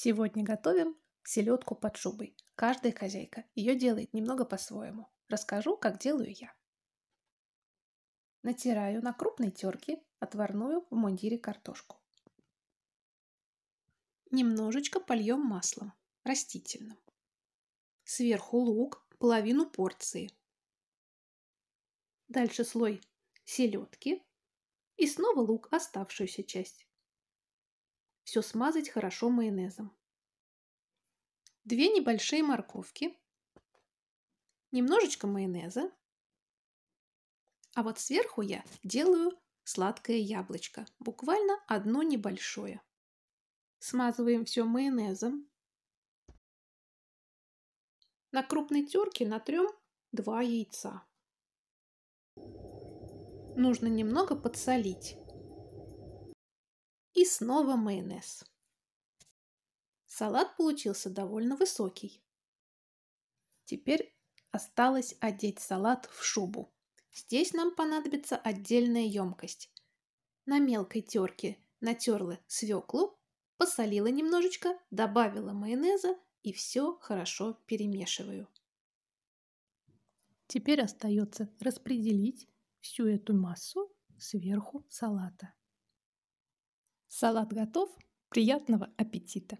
Сегодня готовим селедку под шубой. Каждая хозяйка ее делает немного по-своему. Расскажу, как делаю я. Натираю на крупной терке отварную в мундире картошку. Немножечко польем маслом, растительным. Сверху лук, половину порции. Дальше слой селедки и снова лук, оставшуюся часть. Все смазать хорошо майонезом. Две небольшие морковки, немножечко майонеза. А вот сверху я делаю сладкое яблочко, буквально одно небольшое. Смазываем все майонезом. На крупной терке натрем два яйца. Нужно немного подсолить. И снова майонез. Салат получился довольно высокий. Теперь осталось одеть салат в шубу. Здесь нам понадобится отдельная емкость. На мелкой терке натерла свеклу, посолила немножечко, добавила майонеза и все хорошо перемешиваю. Теперь остается распределить всю эту массу сверху салата. Салат готов. Приятного аппетита!